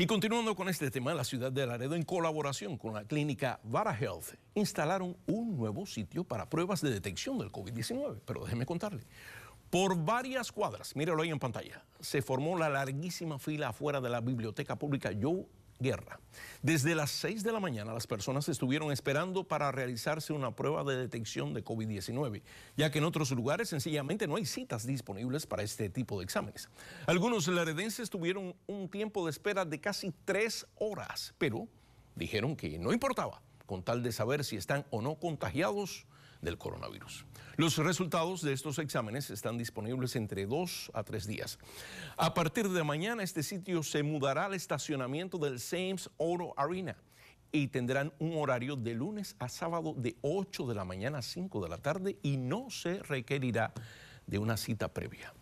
Y continuando con este tema, la ciudad de Laredo, en colaboración con la clínica Vara Health, instalaron un nuevo sitio para pruebas de detección del COVID-19. Pero déjeme contarle. Por varias cuadras, míralo ahí en pantalla, se formó la larguísima fila afuera de la Biblioteca Pública Joe guerra. Desde las 6 de la mañana las personas estuvieron esperando para realizarse una prueba de detección de COVID-19, ya que en otros lugares sencillamente no hay citas disponibles para este tipo de exámenes. Algunos laredenses tuvieron un tiempo de espera de casi tres horas, pero dijeron que no importaba, con tal de saber si están o no contagiados del coronavirus. Los resultados de estos exámenes están disponibles entre dos a tres días. A partir de mañana, este sitio se mudará al estacionamiento del Sames Oro Arena y tendrán un horario de lunes a sábado de 8 de la mañana a 5 de la tarde y no se requerirá de una cita previa.